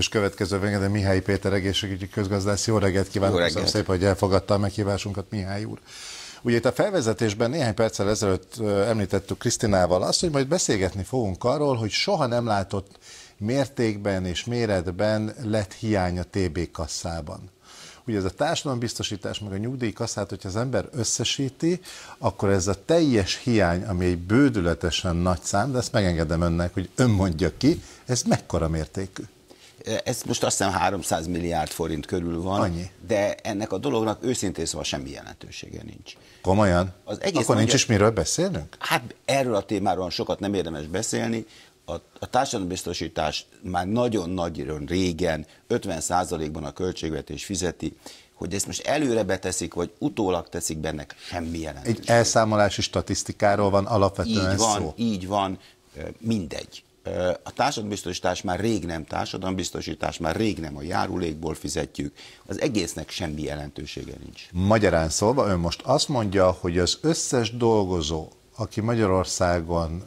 és következő vendégem Mihály Péter egészségügyi közgazdász. Jó reggelt kívánok, Jó reggelt. szépen, hogy elfogadta a meghívásunkat, Mihály úr. Ugye itt a felvezetésben néhány perccel ezelőtt említettük Krisztinával azt, hogy majd beszélgetni fogunk arról, hogy soha nem látott mértékben és méretben lett hiány a TB kasszában. Ugye ez a társadalombiztosítás, meg a nyugdíjkasszát, hogyha az ember összesíti, akkor ez a teljes hiány, ami egy bődületesen nagy szám, de ezt megengedem önnek, hogy ön mondja ki, ez mekkora mértékű? ez most azt hiszem 300 milliárd forint körül van, Annyi. de ennek a dolognak őszintén szóval semmi jelentősége nincs. Komolyan? Az egész Akkor nincs is miről beszélnünk? Hát erről a témáról sokat nem érdemes beszélni. A, a társadalombiztosítás már nagyon-nagyon régen, 50%-ban a költségvetés fizeti, hogy ezt most előre beteszik, vagy utólag teszik bennek, semmi jelentőség. Egy elszámolási statisztikáról van alapvetően így van, szó. Így van, mindegy a társadalombiztosítás már rég nem társadalombiztosítás, már rég nem a járulékból fizetjük, az egésznek semmi jelentősége nincs. Magyarán szólva ön most azt mondja, hogy az összes dolgozó, aki Magyarországon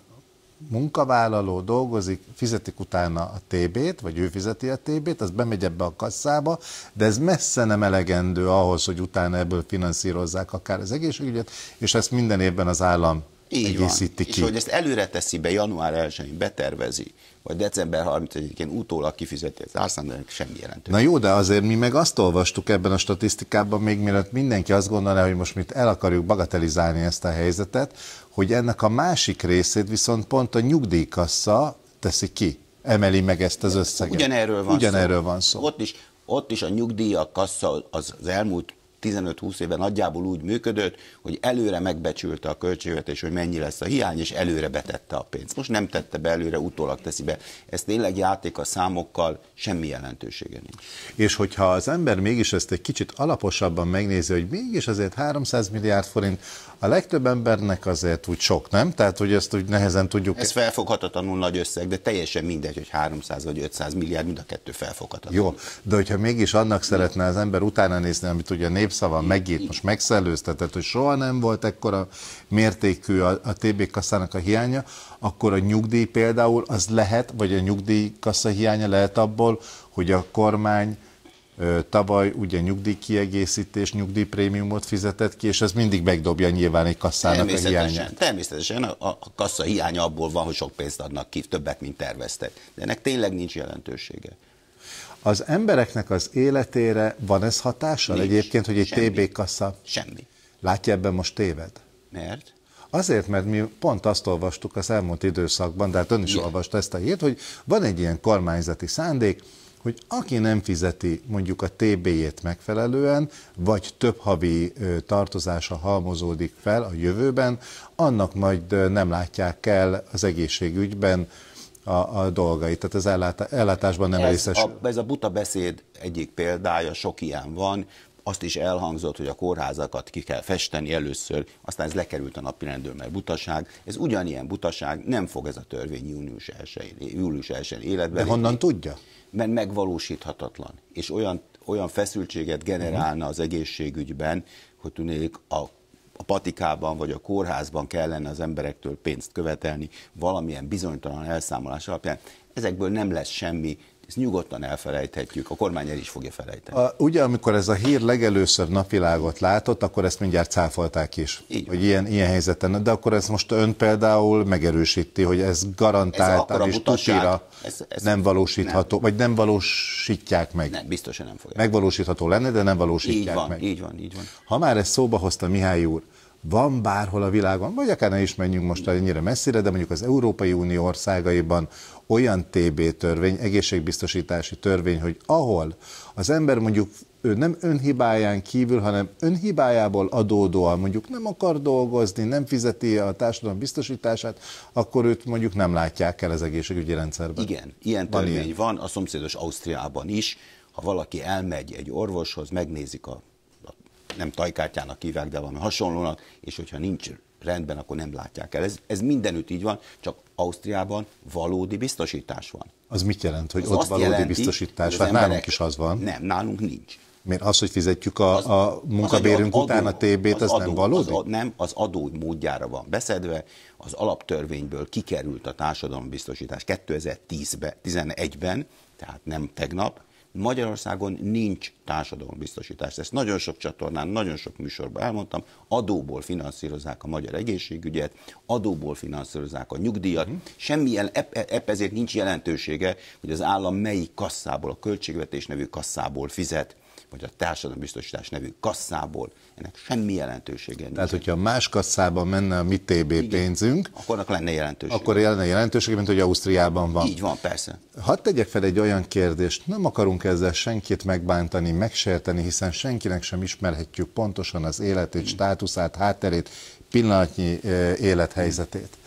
munkavállaló dolgozik, fizetik utána a TB-t, vagy ő fizeti a TB-t, az bemegy ebbe a kasszába, de ez messze nem elegendő ahhoz, hogy utána ebből finanszírozzák akár az egészségügyet, és ezt minden évben az állam így van. ki. És hogy ezt előre teszi be január 1-én, betervezi, vagy december 31-én utólag kifizeti az de semmi jelentő. Na jó, de azért mi meg azt olvastuk ebben a statisztikában, még mielőtt mindenki azt gondolná, hogy most mit el akarjuk bagatelizálni ezt a helyzetet, hogy ennek a másik részét viszont pont a nyugdíjkassa teszi ki, emeli meg ezt az összeget. Ugyanerről van Ugyanerről szó. Van szó. Ott is ott is a nyugdíjakassa az, az elmúlt 15-20 éve nagyjából úgy működött, hogy előre megbecsülte a költségvetés, hogy mennyi lesz a hiány, és előre betette a pénzt. Most nem tette be előre, utólag teszi be. Ez tényleg játék a számokkal, semmi jelentősége nincs. És hogyha az ember mégis ezt egy kicsit alaposabban megnézi, hogy mégis azért 300 milliárd forint, a legtöbb embernek azért úgy sok, nem? Tehát, hogy ezt úgy nehezen tudjuk. Ez felfoghatatlanul nagy összeg, de teljesen mindegy, hogy 300 vagy 500 milliárd, mind a kettő felfoghatatlan. Jó, de hogyha mégis annak szeretne az ember utána nézni, amit ugye a nép népszava megint most megszellőztetett, hogy soha nem volt ekkora mértékű a, a TB kasszának a hiánya, akkor a nyugdíj például az lehet, vagy a nyugdíjkassa hiánya lehet abból, hogy a kormány tavaly ugye nyugdíjkiegészítés, nyugdíjprémiumot fizetett ki, és ez mindig megdobja nyilván egy kasszának a hiányát. Természetesen a, a kassa hiánya abból van, hogy sok pénzt adnak ki, többet, mint terveztek. De ennek tényleg nincs jelentősége. Az embereknek az életére van ez hatással Nincs. egyébként, hogy egy TB kassa? Semmi. Látja ebben most téved? Mert? Azért, mert mi pont azt olvastuk az elmúlt időszakban, de hát ön is Igen. olvasta ezt a hírt, hogy van egy ilyen kormányzati szándék, hogy aki nem fizeti mondjuk a TB-jét megfelelően, vagy több havi tartozása halmozódik fel a jövőben, annak majd nem látják el az egészségügyben a, a dolgait, tehát az ellátá, ellátásban nem ez részesül. A, ez a buta beszéd egyik példája, sok ilyen van, azt is elhangzott, hogy a kórházakat ki kell festeni először, aztán ez lekerült a rendőr, mert butaság. Ez ugyanilyen butaság, nem fog ez a törvény június 1 július 1 életbe. De honnan tudja? Mert megvalósíthatatlan, és olyan, olyan feszültséget generálna az egészségügyben, hogy tudnék a a patikában vagy a kórházban kellene az emberektől pénzt követelni valamilyen bizonytalan elszámolás alapján, ezekből nem lesz semmi, ezt nyugodtan elfelejthetjük, a kormány el is fogja felejteni. A, ugye, amikor ez a hír legelőször napvilágot látott, akkor ezt mindjárt cáfolták is, Így hogy ilyen, ilyen helyzeten. De akkor ez most ön például megerősíti, hogy ez garantáltan ez és tutira ez, ez nem valósítható, nem. vagy nem valósítják meg. Nem, biztosan nem fogják. Megvalósítható lenne, de nem valósítják így van, meg. Így van, így van. Ha már ezt szóba hozta Mihály úr, van bárhol a világon, vagy akár ne is menjünk most annyira messzire, de mondjuk az Európai Unió országaiban olyan TB törvény, egészségbiztosítási törvény, hogy ahol az ember mondjuk ő nem önhibáján kívül, hanem önhibájából adódóan mondjuk nem akar dolgozni, nem fizeti a társadalom biztosítását, akkor őt mondjuk nem látják el az egészségügyi rendszerben. Igen, ilyen törvény van, ilyen. van a szomszédos Ausztriában is, ha valaki elmegy egy orvoshoz, megnézik a nem tajkártyának hívják, de valami hasonlónak, és hogyha nincs rendben, akkor nem látják el. Ez, ez mindenütt így van, csak Ausztriában valódi biztosítás van. Az mit jelent, hogy az ott valódi jelenti, biztosítás van? Emberek, nálunk is az van. Nem, nálunk nincs. Miért az, hogy fizetjük a, az, a munkabérünk után a TB-t, az, az adó, nem valódi? Az, nem, az adó módjára van beszedve, az alaptörvényből kikerült a társadalombiztosítás 2010-ben, 2011-ben, tehát nem tegnap, Magyarországon nincs társadalombiztosítás. Ezt nagyon sok csatornán, nagyon sok műsorban elmondtam. Adóból finanszírozzák a magyar egészségügyet, adóból finanszírozzák a nyugdíjat. uh mhm. Semmilyen, ebb ezért nincs jelentősége, hogy az állam melyik kasszából, a költségvetés nevű kasszából fizet vagy a társadalombiztosítás nevű kasszából, ennek semmi jelentősége nincs. Tehát, hogyha más kasszába menne a mi TB Igen. pénzünk, akkor lenne jelentősége. Akkor lenne jelentősége, mint hogy Ausztriában van. Így van, persze. Hadd tegyek fel egy olyan kérdést, nem akarunk ezzel senkit megbántani, megsérteni, hiszen senkinek sem ismerhetjük pontosan az életét, hmm. státuszát, hátterét, pillanatnyi eh, élethelyzetét.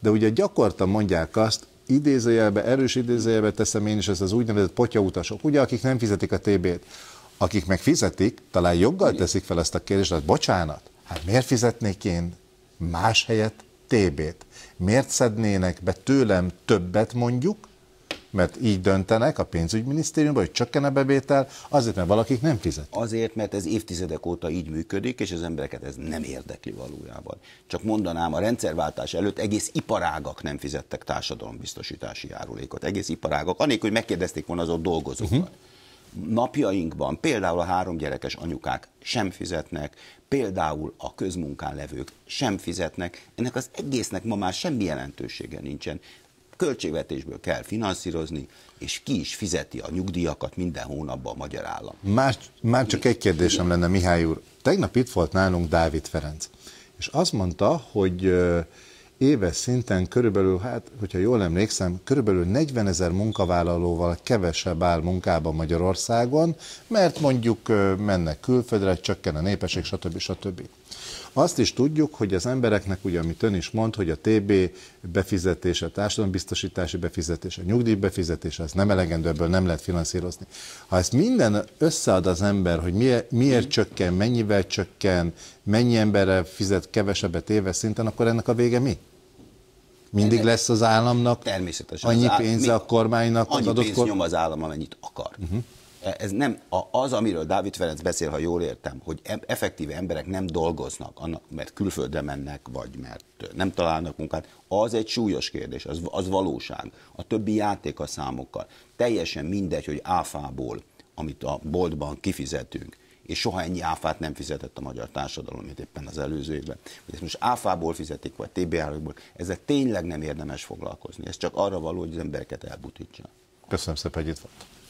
De ugye gyakorta mondják azt, idézőjelbe, erős idézőjelbe teszem én is ezt az úgynevezett potyautasok, ugye, akik nem fizetik a TB-t. Akik meg fizetik, talán joggal teszik fel ezt a kérdést, hogy bocsánat, hát miért fizetnék én más helyet, TB-t? Miért szednének be tőlem többet mondjuk, mert így döntenek a pénzügyminisztériumban, hogy csökken a bevétel, azért, mert valakik nem fizet. Azért, mert ez évtizedek óta így működik, és az embereket ez nem érdekli valójában. Csak mondanám, a rendszerváltás előtt egész iparágak nem fizettek társadalombiztosítási járulékot. Egész iparágak, anélkül, hogy megkérdezték volna az ott dolgozókat. Uh-huh napjainkban például a három gyerekes anyukák sem fizetnek, például a közmunkán levők sem fizetnek, ennek az egésznek ma már semmi jelentősége nincsen. Költségvetésből kell finanszírozni, és ki is fizeti a nyugdíjakat minden hónapban a magyar állam. Már, már csak egy kérdésem lenne, Mihály úr. Tegnap itt volt nálunk Dávid Ferenc, és azt mondta, hogy éves szinten körülbelül, hát, hogyha jól emlékszem, körülbelül 40 ezer munkavállalóval kevesebb áll munkába Magyarországon, mert mondjuk mennek külföldre, csökken a népesség, stb. stb. Azt is tudjuk, hogy az embereknek, ugye, amit ön is mond, hogy a TB befizetése, a társadalombiztosítási befizetése, a nyugdíjbefizetése, ez nem elegendő, ebből nem lehet finanszírozni. Ha ezt minden összead az ember, hogy miért, miért mm. csökken, mennyivel csökken, mennyi emberre fizet kevesebbet éves szinten, akkor ennek a vége mi? Mindig lesz az államnak természetesen annyi az pénze a kormánynak? Annyi az pénz kor... nyom az állam, amennyit akar. Uh-huh. Ez nem az, amiről Dávid Ferenc beszél, ha jól értem, hogy effektíve emberek nem dolgoznak, mert külföldre mennek, vagy mert nem találnak munkát, az egy súlyos kérdés, az, az valóság. A többi játék a számokkal. Teljesen mindegy, hogy áfából, amit a boltban kifizetünk, és soha ennyi áfát nem fizetett a magyar társadalom, mint éppen az előző évben. Hogy ezt most áfából fizetik, vagy TBA-ból, ezzel tényleg nem érdemes foglalkozni. Ez csak arra való, hogy az embereket elbutítsa. Köszönöm szépen, hogy itt volt.